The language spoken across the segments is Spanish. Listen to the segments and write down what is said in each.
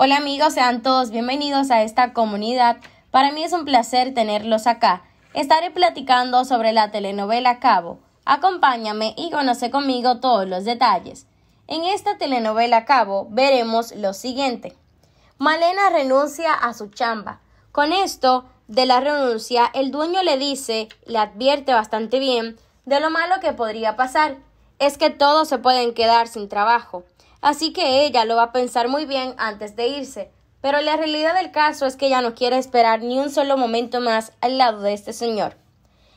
Hola amigos, sean todos bienvenidos a esta comunidad. Para mí es un placer tenerlos acá. Estaré platicando sobre la telenovela Cabo. Acompáñame y conoce conmigo todos los detalles. En esta telenovela Cabo veremos lo siguiente. Malena renuncia a su chamba. Con esto de la renuncia, el dueño le dice, le advierte bastante bien, de lo malo que podría pasar es que todos se pueden quedar sin trabajo, así que ella lo va a pensar muy bien antes de irse. Pero la realidad del caso es que ella no quiere esperar ni un solo momento más al lado de este señor.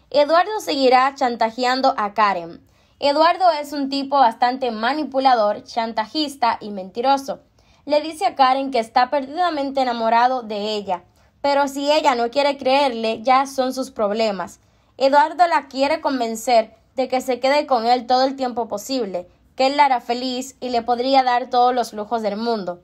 Eduardo seguirá chantajeando a Karen. Eduardo es un tipo bastante manipulador, chantajista y mentiroso. Le dice a Karen que está perdidamente enamorado de ella, pero si ella no quiere creerle, ya son sus problemas. Eduardo la quiere convencer de que se quede con él todo el tiempo posible, que él la hará feliz y le podría dar todos los lujos del mundo.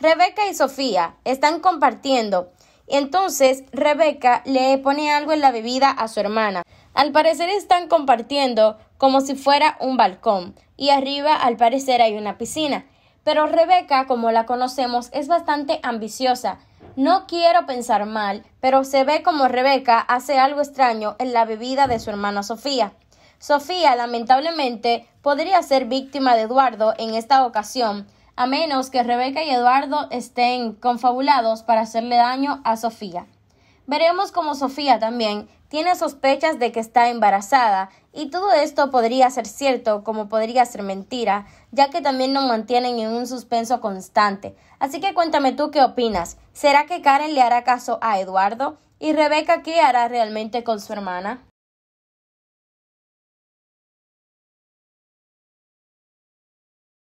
Rebeca y Sofía están compartiendo y entonces Rebeca le pone algo en la bebida a su hermana. Al parecer están compartiendo como si fuera un balcón y arriba al parecer hay una piscina. Pero Rebeca, como la conocemos, es bastante ambiciosa. No quiero pensar mal, pero se ve como Rebeca hace algo extraño en la bebida de su hermana Sofía. Sofía, lamentablemente, podría ser víctima de Eduardo en esta ocasión, a menos que Rebeca y Eduardo estén confabulados para hacerle daño a Sofía. Veremos cómo Sofía también tiene sospechas de que está embarazada y todo esto podría ser cierto como podría ser mentira, ya que también nos mantienen en un suspenso constante. Así que cuéntame tú qué opinas. ¿Será que Karen le hará caso a Eduardo? ¿Y Rebeca qué hará realmente con su hermana?